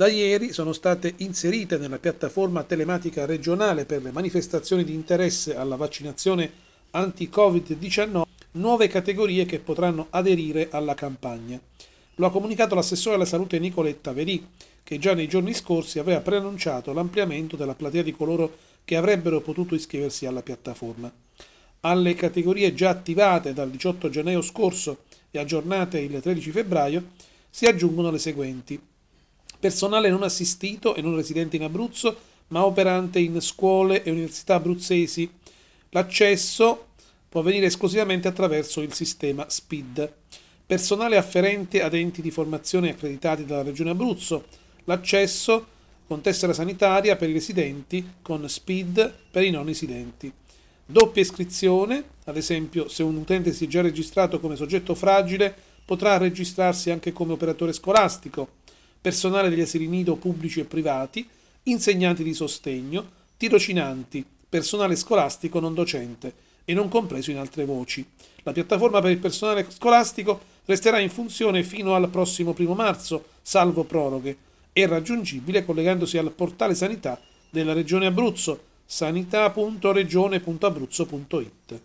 Da ieri sono state inserite nella piattaforma telematica regionale per le manifestazioni di interesse alla vaccinazione anti-Covid-19 nuove categorie che potranno aderire alla campagna. Lo ha comunicato l'assessore alla salute Nicoletta Verì, che già nei giorni scorsi aveva preannunciato l'ampliamento della platea di coloro che avrebbero potuto iscriversi alla piattaforma. Alle categorie già attivate dal 18 gennaio scorso e aggiornate il 13 febbraio si aggiungono le seguenti personale non assistito e non residente in Abruzzo, ma operante in scuole e università abruzzesi. L'accesso può avvenire esclusivamente attraverso il sistema SPID. Personale afferente ad enti di formazione accreditati dalla Regione Abruzzo. L'accesso con tessera sanitaria per i residenti, con SPID per i non residenti. Doppia iscrizione, ad esempio se un utente si è già registrato come soggetto fragile, potrà registrarsi anche come operatore scolastico personale degli asili nido pubblici e privati, insegnanti di sostegno, tirocinanti, personale scolastico non docente e non compreso in altre voci. La piattaforma per il personale scolastico resterà in funzione fino al prossimo 1 marzo, salvo proroghe, e raggiungibile collegandosi al portale sanità della Regione Abruzzo, sanità.regione.abruzzo.it.